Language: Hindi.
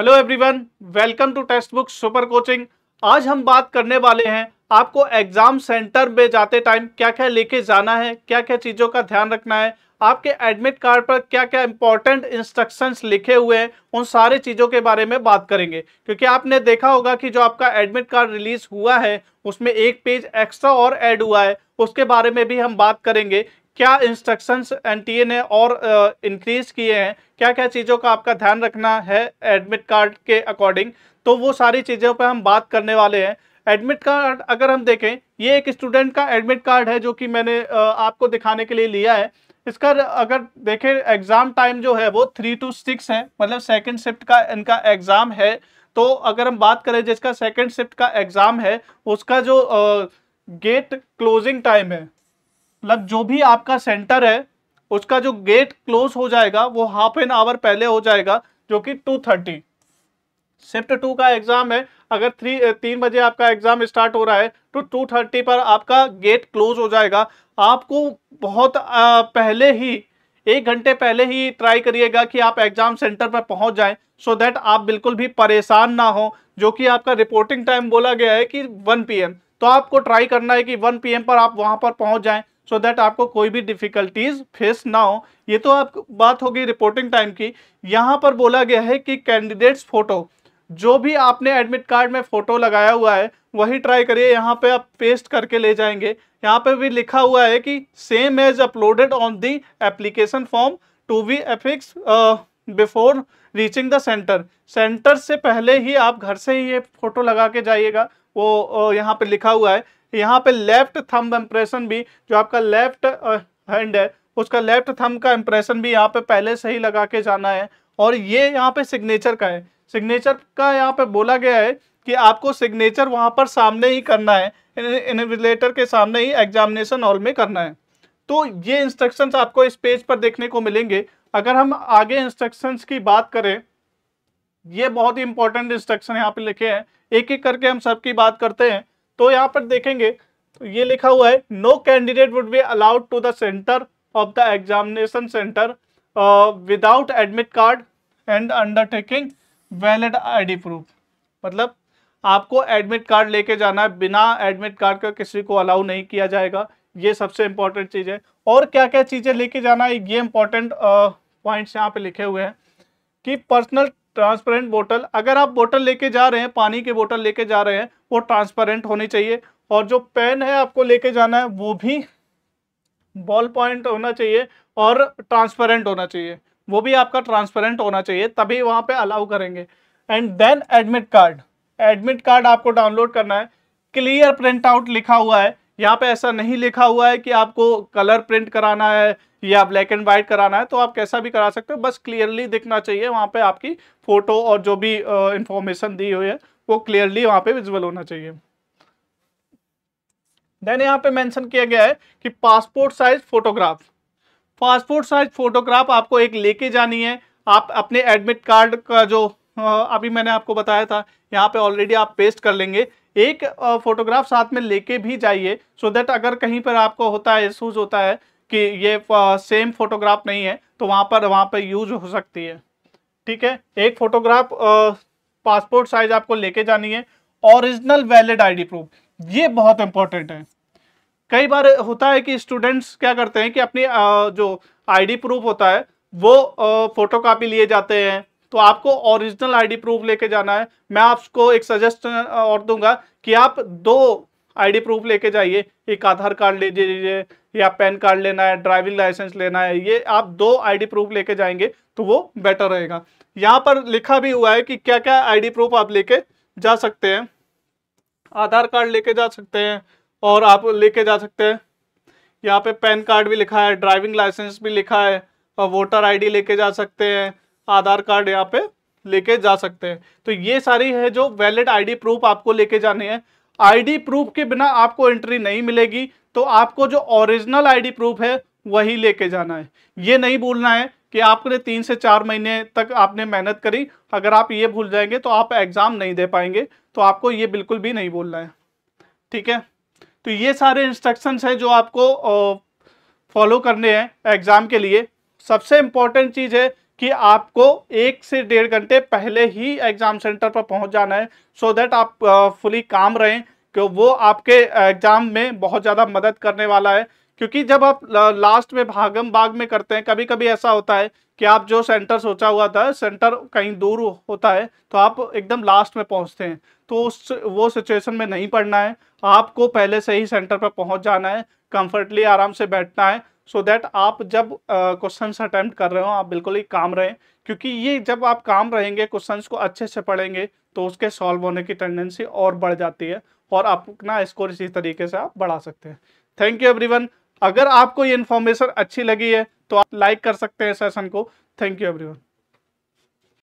hello everyone welcome to text book super coaching आज हम बात करने वाले हैं आपको एग्जाम सेंटर में जाते टाइम क्या क्या लेके जाना है क्या क्या चीज़ों का ध्यान रखना है आपके एडमिट कार्ड पर क्या क्या इंपॉर्टेंट इंस्ट्रक्शंस लिखे हुए हैं उन सारे चीज़ों के बारे में बात करेंगे क्योंकि आपने देखा होगा कि जो आपका एडमिट कार्ड रिलीज हुआ है उसमें एक पेज एक्स्ट्रा और ऐड हुआ है उसके बारे में भी हम बात करेंगे क्या इंस्ट्रक्शंस एनटीए ने और इंक्रीज किए हैं क्या क्या चीज़ों का आपका ध्यान रखना है एडमिट कार्ड के अकॉर्डिंग तो वो सारी चीज़ों पर हम बात करने वाले हैं एडमिट कार्ड अगर हम देखें ये एक स्टूडेंट का एडमिट कार्ड है जो कि मैंने आपको दिखाने के लिए लिया है इसका अगर देखें एग्ज़ाम टाइम जो है वो थ्री टू सिक्स है मतलब सेकंड शिफ्ट का इनका एग्ज़ाम है तो अगर हम बात करें जिसका सेकंड शिफ्ट का एग्ज़ाम है उसका जो गेट क्लोजिंग टाइम है मतलब जो भी आपका सेंटर है उसका जो गेट क्लोज हो जाएगा वो हाफ एन आवर पहले हो जाएगा जो कि टू थर्टी शिफ्ट टू का एग्जाम है अगर थ्री तीन बजे आपका एग्जाम स्टार्ट हो रहा है तो टू थर्टी पर आपका गेट क्लोज हो जाएगा आपको बहुत आ, पहले ही एक घंटे पहले ही ट्राई करिएगा कि आप एग्जाम सेंटर पर पहुंच जाएं सो so दैट आप बिल्कुल भी परेशान ना हो जो कि आपका रिपोर्टिंग टाइम बोला गया है कि 1 पीएम तो आपको ट्राई करना है कि 1 पीएम पर आप वहां पर पहुंच जाएं सो so दैट आपको कोई भी डिफिकल्टीज फेस ना हो ये तो आप बात होगी रिपोर्टिंग टाइम की यहाँ पर बोला गया है कि कैंडिडेट्स फोटो जो भी आपने एडमिट कार्ड में फ़ोटो लगाया हुआ है वही ट्राई करिए यहाँ पे आप पेस्ट करके ले जाएंगे यहाँ पे भी लिखा हुआ है कि same as uploaded on the application form to be affix before reaching the centre centre से पहले ही आप घर से ही ये फ़ोटो लगा के जाइएगा वो यहाँ पे लिखा हुआ है यहाँ पे लेफ्ट थंब इम्प्रेशन भी जो आपका लेफ्ट हैंड है उसका लेफ्ट थंब का इम्प्रेशन भी यहाँ पे पहले से ही लगा के जाना है और ये यहाँ पे सिग्नेचर का है सिग्नेचर का यहाँ पे बोला गया है कि आपको सिग्नेचर वहाँ पर सामने ही करना है इनविलेटर के सामने ही एग्जामिनेशन हॉल में करना है तो ये इंस्ट्रक्शंस आपको इस पेज पर देखने को मिलेंगे अगर हम आगे इंस्ट्रक्शंस की बात करें ये बहुत ही इंपॉर्टेंट इंस्ट्रक्शन यहाँ पे लिखे हैं एक एक करके हम सबकी बात करते हैं तो यहाँ पर देखेंगे तो ये लिखा हुआ है no candidate would be allowed to the centre of the examination centre without admit card and undertaking valid ID proof मतलब आपको एडमिट कार्ड लेके जाना है बिना एडमिट कार्ड का किसी को अलाउ नहीं किया जाएगा ये सबसे इंपॉर्टेंट चीज़ है और क्या क्या चीज़ें लेके जाना है ये इंपॉर्टेंट पॉइंट्स uh, यहाँ पे लिखे हुए हैं कि पर्सनल ट्रांसपेरेंट बोतल अगर आप बोतल लेके जा रहे हैं पानी की बोतल लेके जा रहे हैं वो ट्रांसपेरेंट होनी चाहिए और जो पेन है आपको लेके जाना है वो भी बॉल पॉइंट होना चाहिए और ट्रांसपेरेंट होना चाहिए वो भी आपका ट्रांसपेरेंट होना चाहिए तभी वहाँ पे अलाउ करेंगे and then admit card admit card आपको डाउनलोड करना है क्लियर प्रिंट आउट लिखा हुआ है यहाँ पे ऐसा नहीं लिखा हुआ है कि आपको कलर प्रिंट कराना है या ब्लैक एंड व्हाइट कराना है तो आप कैसा भी करा सकते हो बस क्लियरली दिखना चाहिए वहाँ पे आपकी फ़ोटो और जो भी इंफॉर्मेशन दी हुई है वो क्लियरली वहाँ पे विजुअल होना चाहिए देन यहाँ पे मैंशन किया गया है कि passport size photograph passport size photograph आपको एक लेके जानी है आप अपने एडमिट कार्ड का जो अभी मैंने आपको बताया था यहाँ पे ऑलरेडी आप पेस्ट कर लेंगे एक फोटोग्राफ साथ में लेके भी जाइए सो so देट अगर कहीं पर आपको होता है इशूज होता है कि ये सेम फोटोग्राफ नहीं है तो वहाँ पर वहाँ पर यूज हो सकती है ठीक है एक फोटोग्राफ पासपोर्ट साइज आपको लेके जानी है ओरिजिनल वैलिड आईडी प्रूफ ये बहुत इंपॉर्टेंट है कई बार होता है कि स्टूडेंट्स क्या करते हैं कि अपनी जो आईडी प्रूफ होता है वो फोटो कापी लिए जाते हैं तो आपको ओरिजिनल आईडी प्रूफ लेके जाना है मैं आपको एक सजेस्ट और दूंगा कि आप दो आईडी प्रूफ लेके जाइए एक आधार कार्ड ले लीजिए या पैन कार्ड लेना है ड्राइविंग लाइसेंस लेना है ये आप दो आईडी प्रूफ लेके जाएंगे तो वो बेटर रहेगा यहाँ पर लिखा भी हुआ है कि क्या क्या आईडी प्रूफ आप लेके जा सकते हैं आधार कार्ड लेके जा सकते हैं और आप लेके जा सकते हैं यहाँ पे पैन कार्ड भी लिखा है ड्राइविंग लाइसेंस भी लिखा है और वोटर आईडी लेके जा सकते हैं आधार कार्ड यहाँ पे लेके जा सकते हैं तो ये सारी है जो वैलिड आईडी प्रूफ आपको लेके जाने हैं आईडी प्रूफ के बिना आपको एंट्री नहीं मिलेगी तो आपको जो ओरिजिनल आईडी प्रूफ है वही लेके जाना है ये नहीं भूलना है कि आपने तीन से चार महीने तक आपने मेहनत करी अगर आप ये भूल जाएंगे तो आप एग्ज़ाम नहीं दे पाएंगे तो आपको ये बिल्कुल भी नहीं भूलना है ठीक है तो ये सारे इंस्ट्रक्शन है जो आपको फॉलो करने हैं एग्ज़ाम के लिए सबसे इंपॉर्टेंट चीज़ है कि आपको एक से डेढ़ घंटे पहले ही एग्ज़ाम सेंटर पर पहुंच जाना है सो so दैट आप फुली काम रहें कि वो आपके एग्ज़ाम में बहुत ज़्यादा मदद करने वाला है क्योंकि जब आप लास्ट में भागम भाग में करते हैं कभी कभी ऐसा होता है कि आप जो सेंटर सोचा हुआ था सेंटर कहीं दूर होता है तो आप एकदम लास्ट में पहुंचते हैं तो उस वो सिचुएशन में नहीं पड़ना है आपको पहले से ही सेंटर पर पहुंच जाना है कंफर्टली आराम से बैठना है सो so दैट आप जब क्वेश्चन uh, अटैम्प्ट कर रहे हो आप बिल्कुल ही काम रहें क्योंकि ये जब आप काम रहेंगे क्वेश्चंस को अच्छे से पढ़ेंगे तो उसके सॉल्व होने की टेंडेंसी और बढ़ जाती है और आप अपना स्कोर इसी तरीके से आप बढ़ा सकते हैं थैंक यू एवरीवन अगर आपको ये इन्फॉर्मेशन अच्छी लगी है तो आप लाइक कर सकते हैं सेशन को थैंक यू एवरीवन